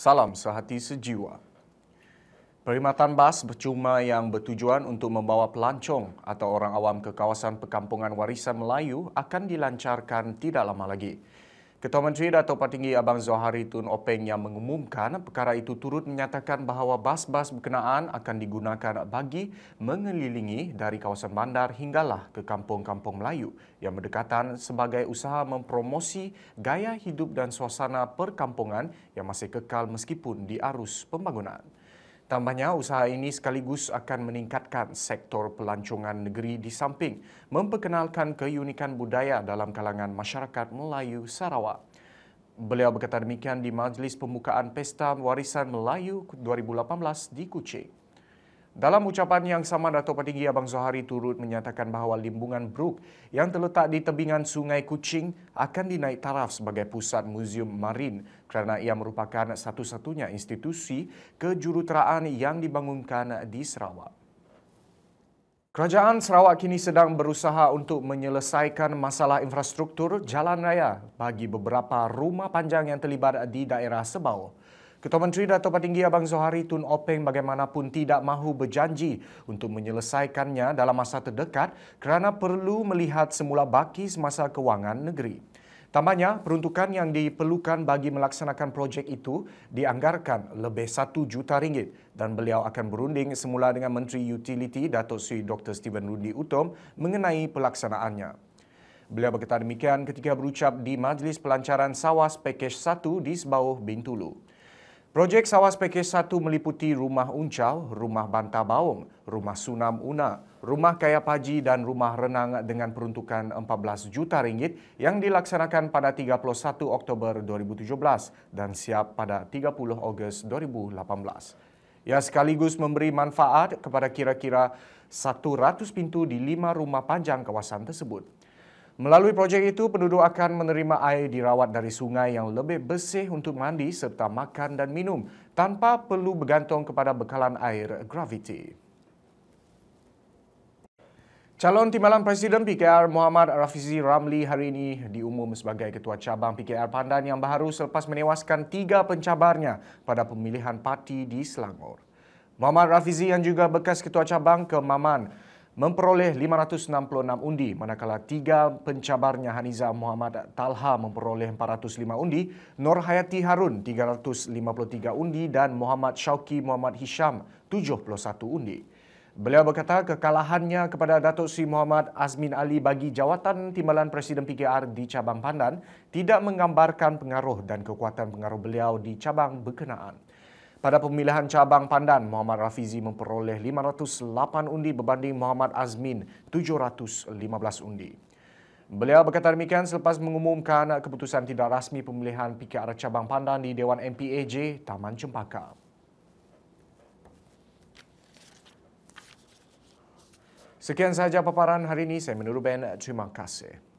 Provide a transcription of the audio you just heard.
Salam sehati sejiwa. Perkhidmatan bas bercuma yang bertujuan untuk membawa pelancong atau orang awam ke kawasan perkampungan warisan Melayu akan dilancarkan tidak lama lagi. Ketua Menteri Dato' Patinggi Abang Zohari Tun Openg yang mengumumkan perkara itu turut menyatakan bahawa bas-bas berkenaan akan digunakan bagi mengelilingi dari kawasan bandar hinggalah ke kampung-kampung Melayu yang berdekatan sebagai usaha mempromosi gaya hidup dan suasana perkampungan yang masih kekal meskipun diarus pembangunan. Tambahnya, usaha ini sekaligus akan meningkatkan sektor pelancongan negeri di samping memperkenalkan keunikan budaya dalam kalangan masyarakat Melayu Sarawak. Beliau berkata demikian di Majlis Pembukaan Pesta Warisan Melayu 2018 di Kuching. Dalam ucapan yang sama, Dato' Patinggi Abang Zohari turut menyatakan bahawa limbungan Brook yang terletak di tebingan Sungai Kuching akan dinaik taraf sebagai pusat muzium marin kerana ia merupakan satu-satunya institusi kejuruteraan yang dibangunkan di Sarawak. Kerajaan Sarawak kini sedang berusaha untuk menyelesaikan masalah infrastruktur jalan raya bagi beberapa rumah panjang yang terlibat di daerah Sebau. Ketua Menteri Datuk Patinggi Abang Zohari Tun Openg bagaimanapun tidak mahu berjanji untuk menyelesaikannya dalam masa terdekat kerana perlu melihat semula baki semasa kewangan negeri. Tambahnya, peruntukan yang diperlukan bagi melaksanakan projek itu dianggarkan lebih satu juta ringgit dan beliau akan berunding semula dengan Menteri Utility Datuk Sri Dr. Steven Rudi Utom mengenai pelaksanaannya. Beliau berkata demikian ketika berucap di Majlis Pelancaran Sawas Pakej 1 di Sebawah Bintulu. Projek Sawas Pekej 1 meliputi rumah uncal, rumah bantah baung, rumah sunam una, rumah kaya paji dan rumah renang dengan peruntukan 14 juta ringgit yang dilaksanakan pada 31 Oktober 2017 dan siap pada 30 Ogos 2018 ia sekaligus memberi manfaat kepada kira-kira 100 pintu di lima rumah panjang kawasan tersebut. Melalui projek itu, penduduk akan menerima air dirawat dari sungai yang lebih bersih untuk mandi serta makan dan minum tanpa perlu bergantung kepada bekalan air graviti. Calon Timbalan Presiden PKR Muhammad Rafizi Ramli hari ini diumum sebagai Ketua Cabang PKR Pandan yang baru selepas menewaskan tiga pencabarnya pada pemilihan parti di Selangor. Muhammad Rafizi yang juga bekas Ketua Cabang Kemaman memperoleh 566 undi manakala tiga pencabarnya Haniza Muhammad Talha memperoleh 405 undi, Nur Hayati Harun 353 undi dan Muhammad Syauki Muhammad Hisham 71 undi. Beliau berkata kekalahannya kepada Datuk Seri Muhammad Azmin Ali bagi jawatan timbalan Presiden PKR di cabang Pandan tidak menggambarkan pengaruh dan kekuatan pengaruh beliau di cabang berkenaan. Pada pemilihan cabang pandan, Muhammad Rafizi memperoleh 508 undi berbanding Muhammad Azmin 715 undi. Beliau berkata demikian selepas mengumumkan keputusan tidak rasmi pemilihan PKR cabang pandan di Dewan MPAJ Taman Cempaka. Sekian sahaja paparan hari ini. Saya Menuruben. Terima kasih.